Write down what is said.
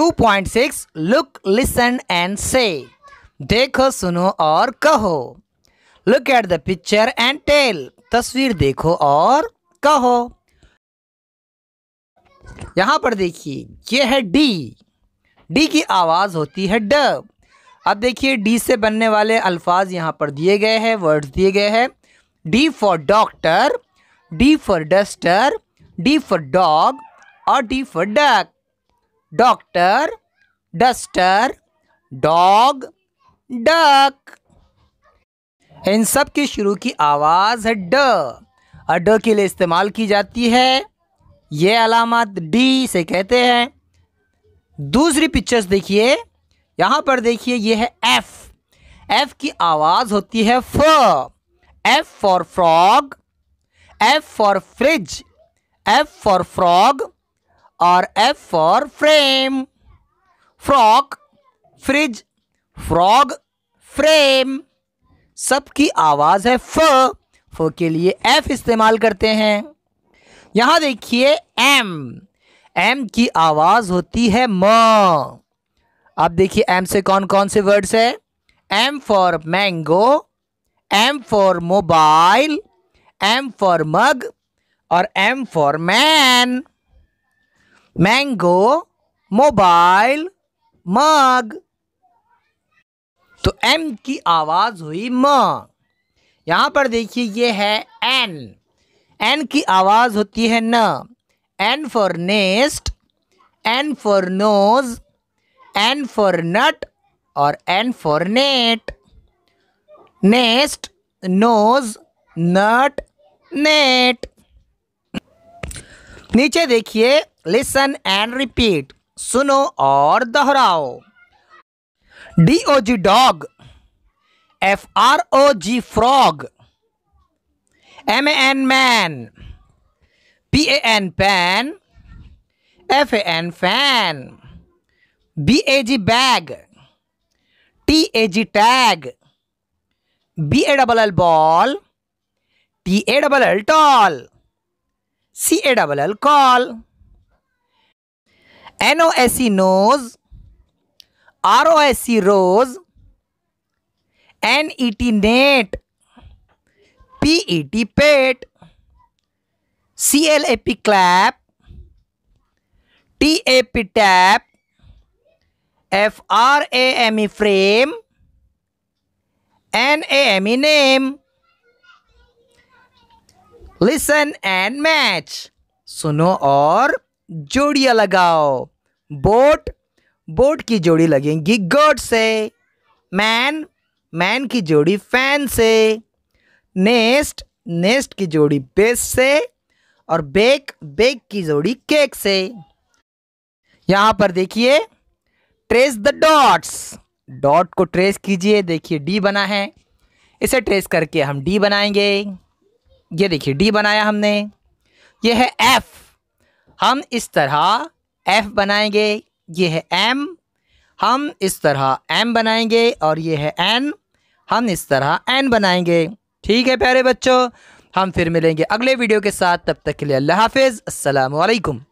2.6 look listen and से देखो सुनो और कहो look at the picture and tell तस्वीर देखो और कहो यहाँ पर देखिए ये है डी डी की आवाज़ होती है ड अब देखिए डी से बनने वाले अल्फाज यहाँ पर दिए गए हैं वर्ड्स दिए गए हैं D for doctor D for duster D for dog और D for duck doctor duster dog duck इन सब की शुरू की आवाज़ है ड और ड के लिए इस्तेमाल की जाती है ये अलामत डी से कहते हैं दूसरी पिक्चर्स देखिए यहां पर देखिए ये है एफ एफ की आवाज़ होती है फ F for frog F for fridge F for frog और F for frame frock fridge frog frame सबकी आवाज़ है फ फ के लिए F इस्तेमाल करते हैं यहां देखिए M. एम की आवाज़ होती है म अब देखिए एम से कौन कौन से वर्ड्स है M for mango M for mobile M for mug और M for man mango mobile mug तो एम की आवाज़ हुई म यहाँ पर देखिए ये है एन एन की आवाज़ होती है न N for nest N for nose N for nut और N for net nest nose nut net नीचे देखिए लिसन एंड रिपीट सुनो और दोहराओ D O G dog F R O G frog M N man P A N pan F N fan B A G bag T A G tag B A double L ball T A double L tall C A double L call N O S C nose R O S C rose N E T net P E T pet C L A P clap T A P tap F R A M E frame N A M E name listen and match सुनो और जोड़िया लगाओ boat boat की जोड़ी लगेंगी गोट से man man की जोड़ी फैन से नेस्ट नेस्ट की जोड़ी बेस से और बेक बेक की जोड़ी केक से यहाँ पर देखिए ट्रेस द डॉट्स डॉट को ट्रेस कीजिए देखिए डी बना है इसे ट्रेस करके हम डी बनाएंगे ये देखिए डी बनाया हमने ये है एफ हम इस तरह एफ बनाएंगे ये है एम हम इस तरह एम बनाएंगे और ये है एन हम इस तरह एन बनाएंगे ठीक है प्यारे बच्चों हम फिर मिलेंगे अगले वीडियो के साथ तब तक के लिए अल्लाह हाफिज़ असलकम